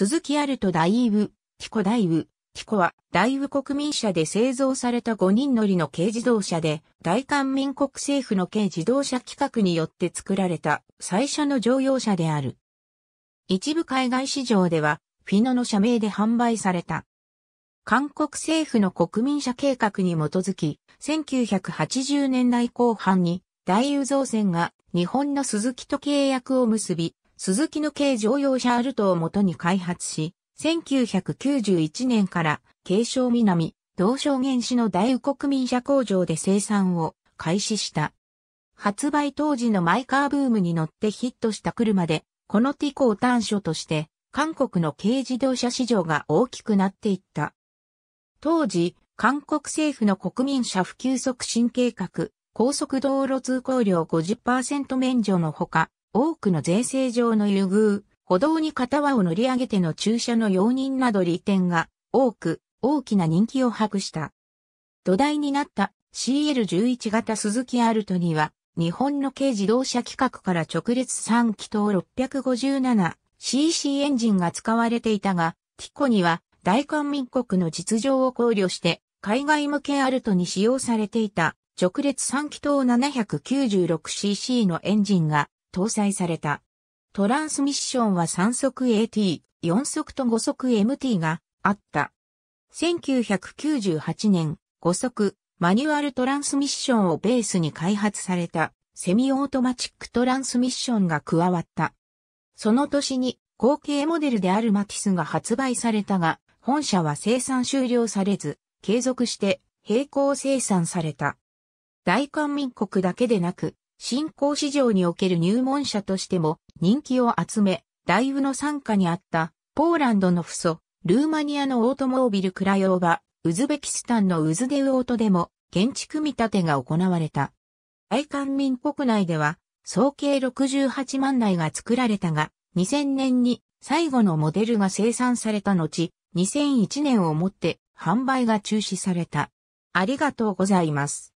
鈴木あると大ウ、ティコ大ウ、ティコは大ウ国民車で製造された5人乗りの軽自動車で、大韓民国政府の軽自動車規格によって作られた最初の乗用車である。一部海外市場では、フィノの社名で販売された。韓国政府の国民車計画に基づき、1980年代後半に、大輸造船が日本の鈴木と契約を結び、鈴木の軽乗用車アルトをもとに開発し、1991年から、軽湘南、同省原子の大宇国民車工場で生産を開始した。発売当時のマイカーブームに乗ってヒットした車で、このティコを端緒として、韓国の軽自動車市場が大きくなっていった。当時、韓国政府の国民車普及促進計画、高速道路通行量50%免除のほか、多くの税制上の優遇、歩道に片輪を乗り上げての駐車の容認など利点が多く大きな人気を博した。土台になった CL11 型スズキアルトには日本の軽自動車規格から直列3気筒 657cc エンジンが使われていたが、ティコには大韓民国の実情を考慮して海外向けアルトに使用されていた直列3気筒 796cc のエンジンが搭載された。トランスミッションは3速 AT、4速と5速 MT があった。1998年、5速、マニュアルトランスミッションをベースに開発された、セミオートマチックトランスミッションが加わった。その年に、後継モデルであるマティスが発売されたが、本社は生産終了されず、継続して並行生産された。大韓民国だけでなく、新興市場における入門者としても人気を集め、大イの参加にあったポーランドのフソ、ルーマニアのオートモービルクラヨーバ、ウズベキスタンのウズデウオートでも建築見立てが行われた。愛官民国内では総計68万台が作られたが、2000年に最後のモデルが生産された後、2001年をもって販売が中止された。ありがとうございます。